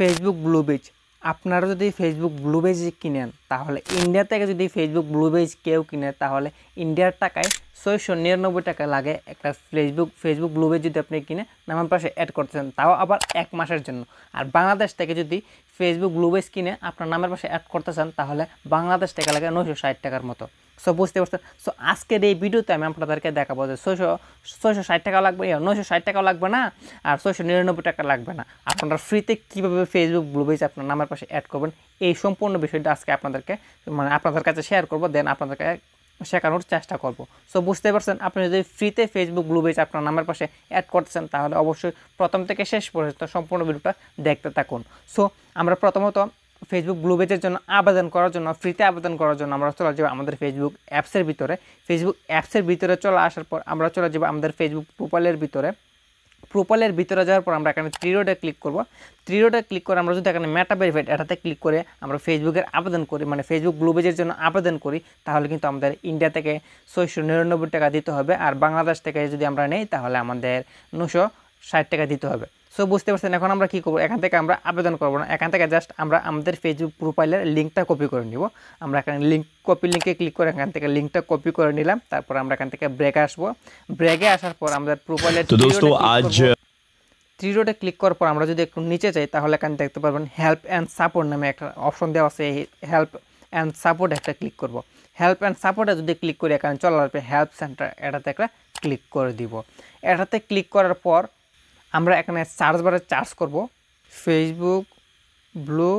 Facebook blue page আপনারা যদি Facebook blue page কিনেন তাহলে ইন্ডিয়া থেকে যদি ফেসবুক ব্লু পেজ কেউ কিনে তাহলে ইন্ডিয়ার টাকায় ছয়শো নিরানব্বই টাকা লাগে একটা ফেসবুক ফেসবুক ব্লু পেজ যদি আপনি কিনে নামার পাশে অ্যাড করতেছেন তাও আবার এক মাসের জন্য আর বাংলাদেশ থেকে যদি ফেসবুক গ্লোব স্ক্রিনে আপনার নামের পাশে অ্যাড করতে চান তাহলে বাংলাদেশ টাকা লাগে নয়শো ষাট টাকার মতো সো বুঝতে পারছেন সো আজকের এই ভিডিওতে আমি আপনাদেরকে দেখাবো যে ছয়শো ছয়শো ষাট টাকা লাগবে নয়শো ষাট টাকা লাগবে না আর ছয়শো নিরানব্বই টাকা লাগবে না আপনারা ফ্রিতে কীভাবে ফেসবুক গ্লোবেজ আপনার নামের পাশে অ্যাড করবেন এই সম্পূর্ণ বিষয়টা আজকে আপনাদেরকে মানে আপনাদের কাছে শেয়ার করবো দেন আপনাদেরকে শেখানোর চেষ্টা করব সো বুঝতে পারছেন আপনি যদি ফ্রিতে ফেসবুক গ্রুপ এসে আপনার নামের পাশে অ্যাড করতেছেন তাহলে অবশ্যই প্রথম থেকে শেষ পর্যন্ত সম্পূর্ণ ভিডিওটা দেখতে থাকুন সো আমরা প্রথমত ফেসবুক গ্লুবেজের জন্য আবেদন করার জন্য ফ্রিতে আবেদন করার জন্য আমরা চলে যাবো আমাদের ফেসবুক অ্যাপসের ভিতরে ফেসবুক অ্যাপসের ভিতরে চলে আসার পর আমরা চলে যাবো আমাদের ফেসবুক প্রোফাইলের ভিতরে প্রোপালের ভিতরে যাওয়ার পর আমরা এখানে ত্রিরোডে ক্লিক করব ত্রিরোডে ক্লিক করে আমরা যদি এখানে মেটা ভেরিফাইড এটাতে ক্লিক করে আমরা ফেসবুকের আবেদন করি মানে ফেসবুক গ্লোবেজের জন্য আবেদন করি তাহলে কিন্তু আমাদের ইন্ডিয়া থেকে ছয়শো নিরানব্বই টাকা দিতে হবে আর বাংলাদেশ থেকে যদি আমরা নেই তাহলে আমাদের নশো ষাট টাকা দিতে হবে সো বুঝতে পারছেন এখন আমরা কি করব এখান থেকে আমরা আবেদন করব না এখান থেকে জাস্ট আমরা আমাদের ফেসবুক প্রোফাইলের লিঙ্কটা কপি করে নিব আমরা এখানে লিঙ্ক কপি লিঙ্কে ক্লিক করে এখান থেকে লিঙ্কটা কপি করে নিলাম তারপর আমরা এখান থেকে ব্রেকে আসবো ব্রেকে আসার পর আমাদের প্রোফাইলের আজ থ্রি রোডে ক্লিক করার পর আমরা যদি একটু নিচে যাই তাহলে এখানে দেখতে পারবেন হেল্প অ্যান্ড সাপোর্ট নামে একটা অপশন দেওয়া আছে এই হেল্প অ্যান্ড সাপোর্ট একটা ক্লিক করব হেল্প অ্যান্ড সাপোর্টে যদি ক্লিক করি এখানে চলে আসবে হেল্প সেন্টার এটাতে একটা ক্লিক করে দিব এটাতে ক্লিক করার পর আমরা এখানে সার্চ বারে চার্জ করব ফেসবুক ব্লু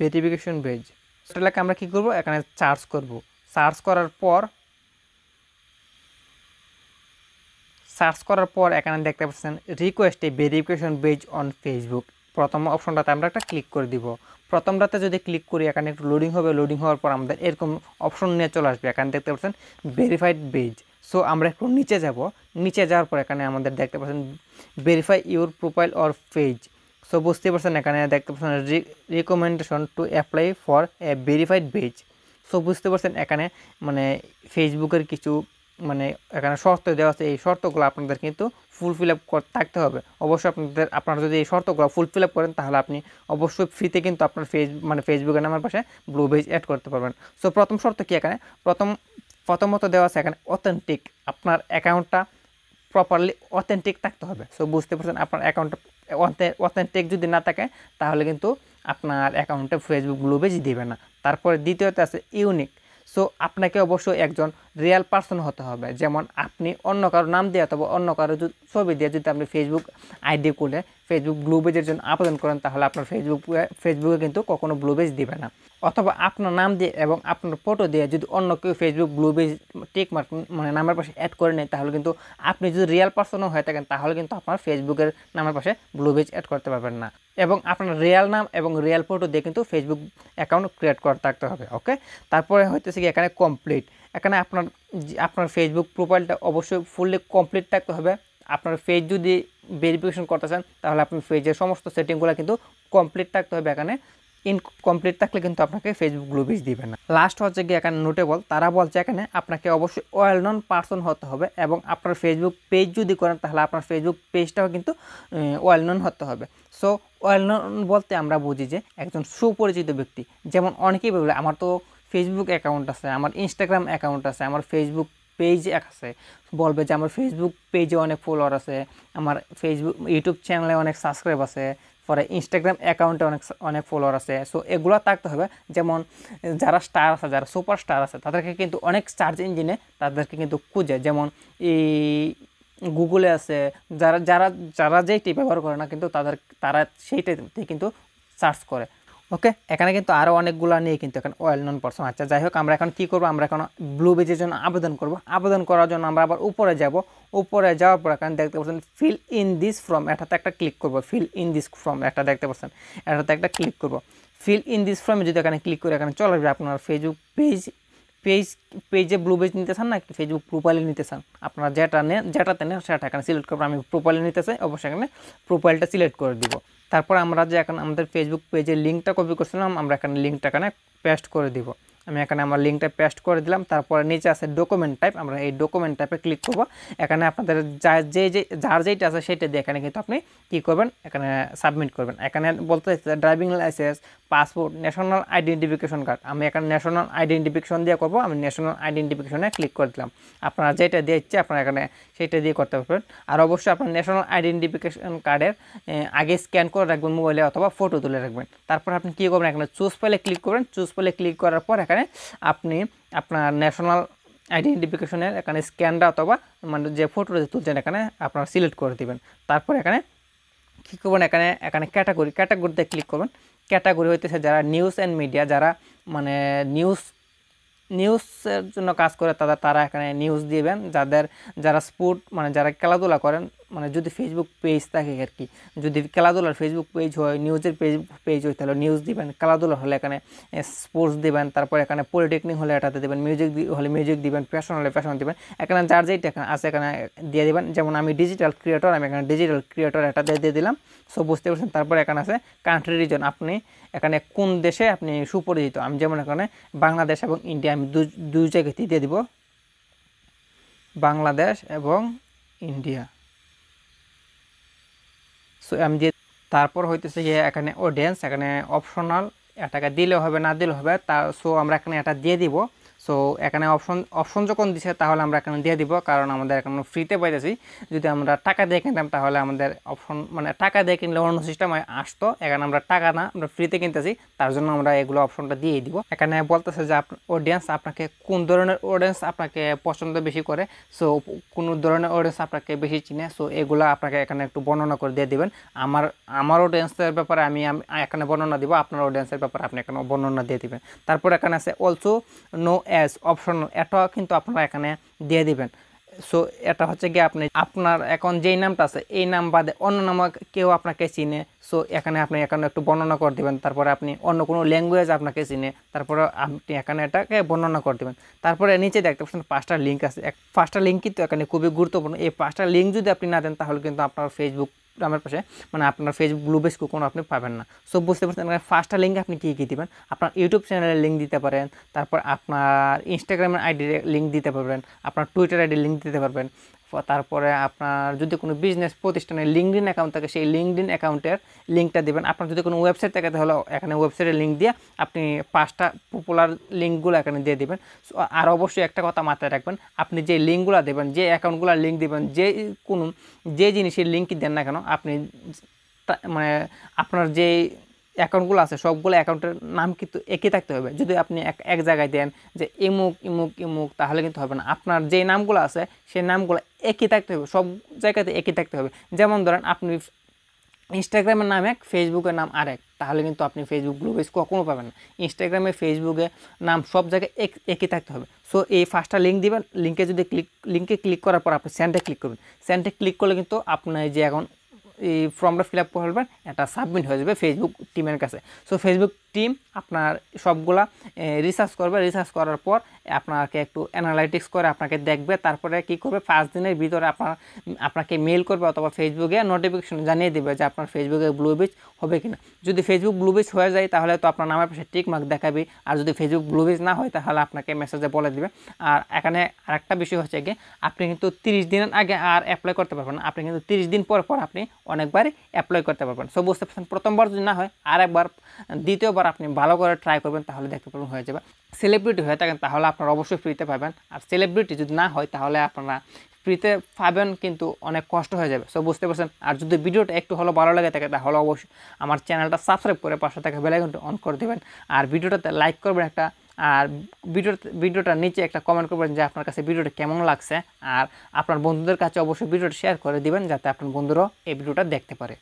ভেরিফিকেশন পেজ সেটাকে আমরা কি করব এখানে চার্জ করব সার্চ করার পর সার্চ করার পর এখানে দেখতে পাচ্ছেন রিকোয়েস্টে ভেরিফিকেশন পেজ অন ফেসবুক প্রথম অপশনটাতে আমরা একটা ক্লিক করে দিব প্রথমটাতে যদি ক্লিক করি এখানে একটু লোডিং হবে লোডিং হওয়ার পর আমাদের এরকম অপশন নিয়ে চলে আসবে এখানে দেখতে পাচ্ছেন ভেরিফাইড পেজ সো আমরা একটু নিচে যাব নিচে যাওয়ার পর এখানে আমাদের দেখতে পাচ্ছেন verify your profile or page so বুঝতে পারছেন এখানে দেখতে পাচ্ছেন recommendation to apply for a verified page so বুঝতে পারছেন এখানে মানে ফেসবুকের কিছু মানে এখানে শর্ত দেওয়া আছে এই শর্তগুলো আপনাদের কিন্তু ফুলফিল আপ থাকতে হবে অবশ্যই আপনাদের আপনারা যদি এই শর্তগুলো ফুলফিল আপ করেন তাহলে আপনি অবশ্যই ফ্রিতে কিন্তু আপনার ফেস মানে ফেসবুকে নামের পাশে ব্লু পেজ অ্যাড করতে পারবেন সো প্রথম শর্ত কী এখানে প্রথম প্রথমত দেওয়া আছে এখানে অথেন্টিক আপনার অ্যাকাউন্টটা প্রপারলি অথেন্টিক থাকতে হবে সো বুঝতে পারছেন আপনার অ্যাকাউন্টটা অথেন্টিক যদি না থাকে তাহলে কিন্তু আপনার অ্যাকাউন্টে ফেসবুক গ্লোবেজ দেবে না তারপরে দ্বিতীয়তে আছে ইউনিক সো আপনাকে অবশ্যই একজন রিয়েল পার্সন হতে হবে যেমন আপনি অন্য কারো নাম দিয়ে অথবা অন্য কারো ছবি দিয়ে যদি আপনি ফেসবুক আইডি খুলে ফেসবুক ব্লু জন্য আবেদন করেন তাহলে আপনার ফেসবুক ফেসবুকে কিন্তু কখনো ব্লু পেজ দিবে না অথবা আপনার নাম দিয়ে এবং আপনার ফটো দিয়ে যদি অন্য কেউ Facebook blue page tick mark মানে নামের পাশে অ্যাড করে নেয় তাহলে কিন্তু আপনি যদি রিয়েল পার্সনও হয়ে থাকেন তাহলে কিন্তু আপনার ফেসবুকের নামের পাশে ব্লু বেজ অ্যাড করতে পারবেন না এবং আপনার রিয়াল নাম এবং রিয়াল ফটো দিয়ে কিন্তু ফেসবুক অ্যাকাউন্ট ক্রিয়েট করে থাকতে হবে ওকে তারপরে হইতেছে কি এখানে কমপ্লিট এখানে আপনার আপনার ফেসবুক প্রোফাইলটা অবশ্যই ফুললি কমপ্লিট থাকতে হবে আপনার পেজ যদি ভেরিফিকেশন করতে চান তাহলে আপনার পেজের সমস্ত সেটিংগুলো কিন্তু কমপ্লিট থাকতে হবে এখানে ইনকমপ্লিট থাকলে কিন্তু আপনাকে ফেসবুক গ্লোবিস দিবে না লাস্ট হচ্ছে গিয়ে এখানে নোটেবল তারা বলছে এখানে আপনাকে অবশ্যই ওয়েল নন পার্সন হতে হবে এবং আপনার ফেসবুক পেজ যদি করেন তাহলে আপনার ফেসবুক পেজটাও কিন্তু ওয়েল নন হতে হবে সো ওয়েল বলতে আমরা বুঝি যে একজন সুপরিচিত ব্যক্তি যেমন অনেকেই বলবে আমার তো ফেসবুক অ্যাকাউন্ট আছে আমার ইনস্টাগ্রাম অ্যাকাউন্ট আছে আমার ফেসবুক পেজ এক আছে বলবে যে আমার ফেসবুক পেজে অনেক ফলোয়ার আছে আমার ফেসবুক ইউটিউব চ্যানেলে অনেক সাবস্ক্রাইব আছে পরে ইনস্টাগ্রাম অ্যাকাউন্টে অনেক অনেক ফলোয়ার আছে সো এগুলো থাকতে হবে যেমন যারা স্টার আছে যারা সুপারস্টার আছে তাদেরকে কিন্তু অনেক সার্চ ইঞ্জিনে তাদেরকে কিন্তু খুঁজে যেমন এই গুগলে আছে যারা যারা যারা যেইটি ব্যবহার করে না কিন্তু তাদের তারা সেইটাতে কিন্তু সার্চ করে ওকে এখানে কিন্তু আরও অনেকগুলো নিয়ে কিন্তু এখন ওয়েল নন পার্সন আচ্ছা যাই হোক আমরা এখন কী করবো আমরা এখন ব্লু বেজের জন্য আবেদন করব আবেদন করার জন্য আমরা আবার উপরে যাব উপরে যাওয়ার পর এখানে দেখতে পাচ্ছেন ফিল ইন দিস ফর্ম এটাতে একটা ক্লিক করব ফিল ইন দিস ফর্ম এটা দেখতে পাচ্ছেন এটাতে একটা ক্লিক করব ফিল ইন দিস ফর্মে যদি এখানে ক্লিক করে এখানে চলে আসবে আপনার ফেসবুক পেজ পেজ পেজে ব্লু পেজ নিতে চান না ফেসবুক প্রোফাইলে নিতে চান আপনারা যেটা নেন যেটাতে নেন সেটা এখানে সিলেক্ট করবো আমি প্রোফাইলে নিতে চাই অবশ্যই এখানে প্রোফাইলটা সিলেক্ট করে দিব তারপর আমরা যে এখন আমাদের ফেসবুক পেজের লিঙ্কটা কপি করছিলাম আমরা এখানে লিঙ্কটা এখানে পেস্ট করে দিব আমি এখানে আমার লিঙ্কটা পেস্ট করে দিলাম তারপরে নিচে আছে ডকুমেন্ট টাইপ আমরা এই ডকুমেন্ট টাইপে ক্লিক করবো এখানে আপনাদের যা যে যে যার যেইটা আছে সেটা দিয়ে এখানে কিন্তু আপনি কী করবেন এখানে সাবমিট করবেন এখানে বলতে driving licence passport national identification card আমি এখানে ন্যাশনাল আইডেন্টিফিকেশন দিয়ে করবো আমি ন্যাশনাল আইডেন্টিফিকেশনে ক্লিক করে দিলাম আপনারা যেটা দিয়ে ইচ্ছে আপনারা এখানে সেটা দিয়ে করতে পারবেন আর অবশ্যই আপনার ন্যাশনাল আইডেন্টিফিকেশন কার্ডের আগে স্ক্যান করে রাখবেন মোবাইলে অথবা ফটো তুলে রাখবেন তারপর আপনি কী করবেন এখানে চুজ পেলে ক্লিক করবেন চুজ পেলে ক্লিক করার পর এখানে আপনি আপনার ন্যাশনাল আইডেন্টিফিকেশনের এখানে স্ক্যানটা অথবা মানে যে ফটোটা তুলছেন এখানে আপনারা সিলেক্ট করে দেবেন তারপর এখানে কী করবেন এখানে এখানে ক্যাটাগরি ক্যাটাগরিতে ক্লিক করবেন ক্যাটাগরি হইতেছে যারা নিউজ অ্যান্ড মিডিয়া যারা মানে নিউজ নিউজের জন্য কাজ করে তারা তারা এখানে নিউজ দিবেন যাদের যারা স্পোর্ট মানে যারা খেলাধুলা করেন মানে যদি ফেসবুক পেজ থাকে আর কি যদি খেলাধুলার ফেসবুক পেজ হয় নিউজের পেজ পেজ হয় তাহলে নিউজ দিবেন খেলাধুলা হলে এখানে স্পোর্টস দিবেন তারপরে এখানে পলিটেকনিক হলে এটাতে দেবেন মিউজিক হলে মিউজিক দিবেন ফ্যাশন হলে ফ্যাশন দিবেন এখানে যার যেইটা এখানে আছে এখানে দিয়ে দেবেন যেমন আমি ডিজিটাল ক্রিয়েটর আমি এখানে ডিজিটাল ক্রিয়েটর এটা দিয়ে দিয়ে দিলাম সব বুঝতে পারছেন তারপর এখানে আছে কান্ট্রি রিজন আপনি এখানে কোন দেশে আপনি সুপরিচিত আমি যেমন এখানে বাংলাদেশ এবং ইন্ডিয়া আমি দুই জায়গাতেই দিয়ে দিব বাংলাদেশ এবং ইন্ডিয়া এম দিয়ে তারপর হইতেছে যে এখানে অডিয়েন্স এখানে অপশনাল এটাকে দিলে হবে না দিলে হবে তা সো আমরা এখানে এটা দিয়ে দিব সো এখানে অপশন অপশন যখন দিছে তাহলে আমরা এখানে দিয়ে দিব কারণ আমাদের এখন ফ্রিতে পাইতেছি যদি আমরা টাকা দিয়ে কিনতাম তাহলে আমাদের অপশন মানে টাকা দিয়ে কিনলে অন্য সিস্টেম আসতো এখানে আমরা টাকা না আমরা ফ্রিতে কিনতেছি তার জন্য আমরা এগুলো অপশনটা দিয়ে দিব এখানে বলতেছে যে অডিয়েন্স আপনাকে কোন ধরনের অডিয়েন্স আপনাকে পছন্দ বেশি করে সো কোন ধরনের অডিয়েন্স আপনাকে বেশি চিনে সো এগুলো আপনাকে এখানে একটু বর্ণনা করে দিয়ে দেবেন আমার আমার অডিয়েন্সের ব্যাপারে আমি এখানে বর্ণনা দিব আপনার অডিয়েন্সের ব্যাপারে আপনি এখানে বর্ণনা দিয়ে দেবেন তারপর এখানে আছে অলসো নো অ্যাজ অপশনাল এটাও কিন্তু আপনারা এখানে দিয়ে দিবেন সো এটা হচ্ছে গিয়ে আপনি আপনার এখন যেই নামটা আছে এই নাম বাদে অন্য নাম কেউ আপনাকে চিনে সো এখানে আপনি এখানে একটু বর্ণনা করে দেবেন তারপরে আপনি অন্য কোনো ল্যাঙ্গুয়েজ আপনাকে চিনে তারপরে আপনি এখানে এটাকে বর্ণনা করে দেবেন তারপরে নিচে দেখতে পাচ্ছেন পাঁচটা লিঙ্ক আছে এক পাঁচটা লিঙ্ক কিন্তু এখানে খুবই গুরুত্বপূর্ণ এই পাঁচটা লিঙ্ক যদি আপনি না দেন তাহলে কিন্তু আপনার ফেসবুক আমার পাশে মানে আপনার ফেসবুক ব্লু বেস কোনো আপনি পাবেন না সো বুঝতে পারছেন ফার্স্টটা লিঙ্কে আপনি কী কী দেবেন আপনার ইউটিউব চ্যানেলের লিঙ্ক দিতে পারেন তারপর আপনার ইনস্টাগ্রামের আইডির লিঙ্ক দিতে পারবেন আপনার টুইটার আইডির লিঙ্ক দিতে পারবেন তারপরে আপনার যদি কোনো বিজনেস প্রতিষ্ঠানের লিঙ্কডিন অ্যাকাউন্ট থাকে সেই লিঙ্কডিন অ্যাকাউন্টের লিঙ্কটা দেবেন আপনার যদি কোনো ওয়েবসাইট থাকে তাহলে এখানে ওয়েবসাইটের লিঙ্ক দিয়ে আপনি পাঁচটা পপুলার লিঙ্কগুলো এখানে দিয়ে দেবেন আর অবশ্যই একটা কথা মাথায় রাখবেন আপনি যে লিঙ্কগুলো দেবেন যে অ্যাকাউন্টগুলোর লিঙ্ক দেবেন যে কোনো যে জিনিসের লিঙ্কই দেন না কেন আপনি মানে আপনার যে অ্যাকাউন্টগুলো আছে সবগুলো অ্যাকাউন্টের নাম কিন্তু একই থাকতে হবে যদি আপনি এক এক জায়গায় দেন যে ইমুক ইমুক ইমুক তাহলে কিন্তু হবে না আপনার যে নামগুলো আছে সেই নামগুলো একই থাকতে হবে সব জায়গাতে একই থাকতে হবে যেমন ধরেন আপনি ইনস্টাগ্রামের নাম এক ফেসবুকের নাম আরেক তাহলে কিন্তু আপনি ফেসবুক গ্রুপ কখনও পাবেন না ইনস্টাগ্রামে ফেসবুকে নাম সব জায়গায় এক একই থাকতে হবে সো এই ফার্স্টটা লিঙ্ক দিবেন লিঙ্কে যদি ক্লিক লিঙ্কে ক্লিক করার পর আপনি সেন্টে ক্লিক করবেন সেন্টে ক্লিক করলে কিন্তু আপনার যে এখন এই ফর্মটা ফিল আপ করবেন এটা সাবমিট হয়ে যাবে ফেসবুক টিমের কাছে সো ফেসবুক টিম আপনার সবগুলা রিসার্চ করবে রিসার্চ করার পর আপনাকে একটু অ্যানালাইটিক্স করে আপনাকে দেখবে তারপরে কি করবে পাঁচ দিনের ভিতরে আপনার আপনাকে মেল করবে অথবা ফেসবুকে নোটিফিকেশন জানিয়ে দেবে যে আপনার ফেসবুকে ব্লু বিচ হবে কি না যদি ফেসবুক ব্লুবিচ হয়ে যায় তাহলে তো আপনার নামের পাশে টিকমার্ক মার্ক দেখাবে আর যদি ফেসবুক ব্লুবিচ না হয় তাহলে আপনাকে মেসেজে বলে দিবে আর এখানে আরেকটা বিষয় হচ্ছে কি আপনি কিন্তু তিরিশ দিনের আগে আর অ্যাপ্লাই করতে পারবেন না আপনি কিন্তু তিরিশ দিন পর পর আপনি অনেকবার অ্যাপ্লাই করতে পারবেন সো বুঝতে পারছেন প্রথমবার যদি না হয় আর একবার দ্বিতীয়বার আপনি ভালো করে ট্রাই করবেন তাহলে দেখতে পারবেন হয়ে যাবে সেলিব্রিটি হয়ে থাকেন তাহলে আপনারা অবশ্যই ফ্রিতে পাবেন আর সেলিব্রিটি যদি না হয় তাহলে আপনারা ফ্রিতে পাবেন কিন্তু অনেক কষ্ট হয়ে যাবে সো বুঝতে পারছেন আর যদি ভিডিওটা একটু হলো ভালো লাগে থাকে তাহলে অবশ্যই আমার চ্যানেলটা সাবস্ক্রাইব করে পাশে থাকা বেলাইকনটা অন করে দেবেন আর ভিডিওটাতে লাইক করবেন একটা আর ভিডিও ভিডিওটার নিচে একটা কমেন্ট করবেন যে আপনার কাছে ভিডিওটা কেমন লাগছে আর আপনার বন্ধুদের কাছে অবশ্যই ভিডিওটা শেয়ার করে দিবেন যাতে আপনার বন্ধুরাও এই ভিডিওটা দেখতে পারে